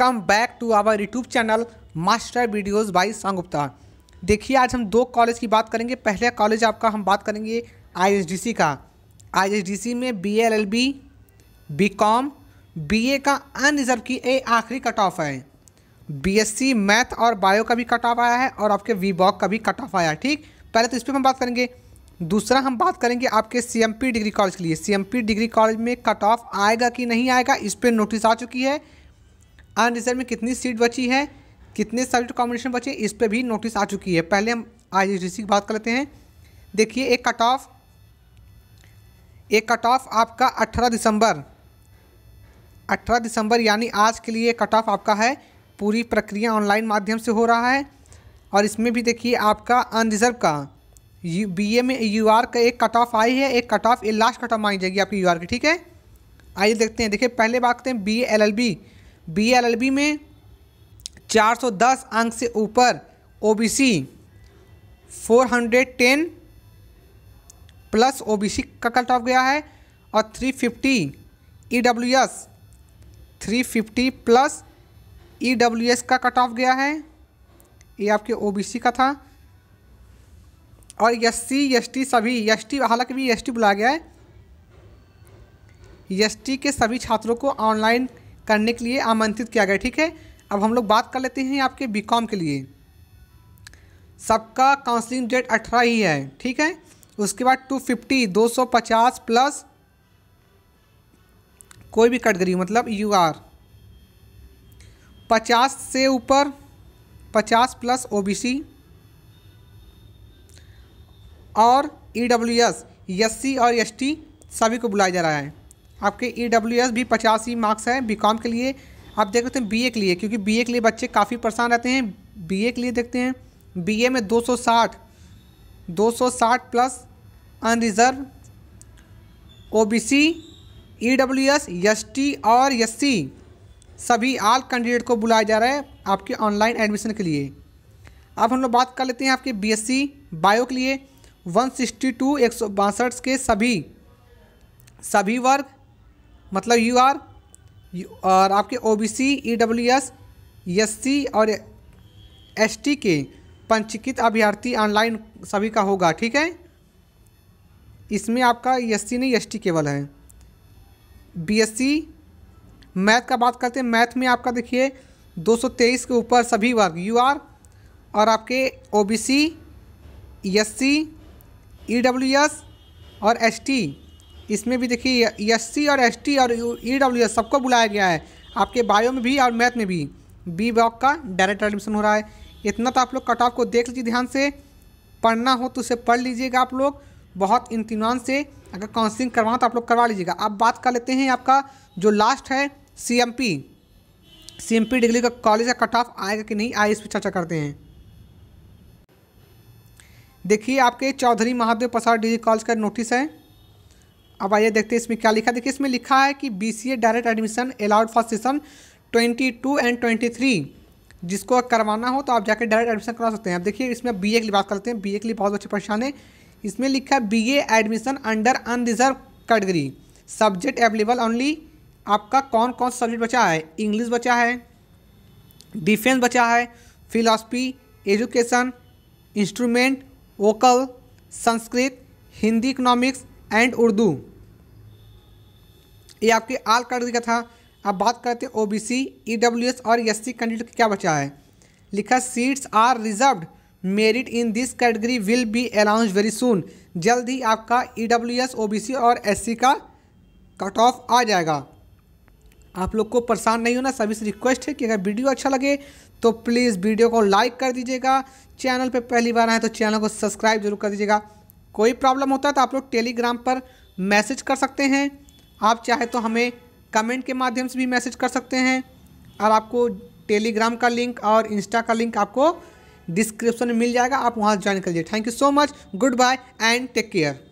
come back to our YouTube channel master videos by Sengupta देखिए आज हम दो कॉलेज की बात करेंगे पहले कॉलेज आपका हम बात करेंगे आईएसडीसी का आईएसडीसी में B L L B B com B A का अनरिजर्व की ए आखिरी कट ऑफ है बी एस सी मैथ और बायो का भी कट ऑफ आया है और आपके वी बॉक का भी कट ऑफ आया है ठीक पहले तो इस पर हम बात करेंगे दूसरा हम बात करेंगे आपके C M P degree college के लिए C M P degree college में कट ऑफ आएगा कि नहीं आएगा इस पर नोटिस आ चुकी है अन रिजर्व में कितनी सीट बची है कितने सब्जेक्ट कॉम्बिनेशन बचे इस पर भी नोटिस आ चुकी है पहले हम आई की बात कर लेते हैं देखिए एक कट ऑफ एक कट ऑफ आपका 18 दिसंबर 18 दिसंबर यानी आज के लिए कट ऑफ आपका है पूरी प्रक्रिया ऑनलाइन माध्यम से हो रहा है और इसमें भी देखिए आपका अनरिजर्व का यू बी ए में यू आर का एक कट ऑफ आई है एक कट ऑफ ये लास्ट कट ऑफ मानी जाएगी आपकी यू आर की ठीक है आइए देखते हैं देखिए पहले बात करते हैं B L L B BLLB में 410 अंक से ऊपर ओबीसी 410 प्लस ओबीसी का कट ऑफ गया है और 350 ईडब्ल्यूएस 350 प्लस ईडब्ल्यूएस का कट ऑफ गया है ये आपके ओबीसी का था और एस सी एस टी सभी एस टी हालांकि भी एस टी बुलाया गया है एस टी के सभी छात्रों को ऑनलाइन करने के लिए आमंत्रित किया गया ठीक है अब हम लोग बात कर लेते हैं आपके बी के लिए सबका काउंसलिंग डेट अठारह ही है ठीक है उसके बाद टू फिफ्टी दो सौ पचास प्लस कोई भी कैटगरी मतलब यू आर पचास से ऊपर पचास प्लस ओ बी सी और E W S S C और एस टी सभी को बुलाया जा रहा है आपके ई भी पचासी मार्क्स है बी के लिए आप देख सकते हैं बी के लिए क्योंकि बी के लिए बच्चे काफ़ी परेशान रहते हैं बी के लिए देखते हैं बी में 260 260 plus unreserve O B C E W S S T और एस सी सभी आल कैंडिडेट को बुलाया जा रहा है आपके ऑनलाइन एडमिशन के लिए अब हम लोग बात कर लेते हैं आपके बी एस सी बायो के लिए वन सिक्सटी टू एक सौ बासठ के सभी सभी वर्ग मतलब यू आर और आपके O B C E W S S C और एस टी के पंचीकृत अभ्यर्थी ऑनलाइन सभी का होगा ठीक है इसमें आपका एस सी नहीं एस टी केवल है बी एस सी मैथ का बात करते हैं मैथ में आपका देखिए 223 के ऊपर सभी वर्ग यू आर और आपके O B C S C E W S और एस टी इसमें भी देखिए एस और एस और ई डब्ल्यू e सबको बुलाया गया है आपके बायो में भी और मैथ में भी बी ब्लॉक का डायरेक्ट एडमिशन हो रहा है इतना तो आप लोग कट ऑफ को देख लीजिए ध्यान से पढ़ना हो तो उसे पढ़ लीजिएगा आप लोग बहुत इंतमान से अगर काउंसलिंग करवाओ तो आप लोग करवा लीजिएगा अब बात कर लेते हैं आपका जो लास्ट है C M P C M P degree का कॉलेज का कट ऑफ आएगा कि नहीं आए इस पर चर्चा करते हैं देखिए आपके चौधरी महादेव प्रसाद डिग्री कॉलेज का नोटिस है अब आइए देखते हैं इसमें क्या लिखा देखिए इसमें लिखा है कि B direct admission allowed for session twenty two and twenty three जिसको करवाना हो तो आप जाकर डायरेक्ट एडमिशन करवा सकते हैं अब देखिए इसमें बी ए के लिए बात करते हैं बी ए के लिए बहुत अच्छी परेशान है इसमें लिखा है B A admission under unreserve category subject available only आपका कौन कौन सा सब्जेक्ट बचा है इंग्लिश बचा है डिफेंस बचा है philosophy education instrument vocal Sanskrit Hindi economics and Urdu ये आपके आल कैटेगरी का था अब बात करते हैं O B C E W S और एस सी कैंडिडेट क्या बचा है लिखा seats are reserve merit in this category will be announce very soon जल्द ही आपका E W S O B C और एस सी का कट ऑफ आ जाएगा आप लोग को परेशान नहीं होना सभी से रिक्वेस्ट है कि अगर वीडियो अच्छा लगे तो प्लीज़ वीडियो को लाइक कर दीजिएगा चैनल पर पहली बार आए तो चैनल को सब्सक्राइब जरूर कर दीजिएगा कोई प्रॉब्लम होता है तो आप लोग टेलीग्राम पर मैसेज कर सकते हैं आप चाहे तो हमें कमेंट के माध्यम से भी मैसेज कर सकते हैं और आपको टेलीग्राम का लिंक और इंस्टा का लिंक आपको डिस्क्रिप्शन में मिल जाएगा आप वहाँ ज्वाइन कर लीजिए thank you so much good bye and take care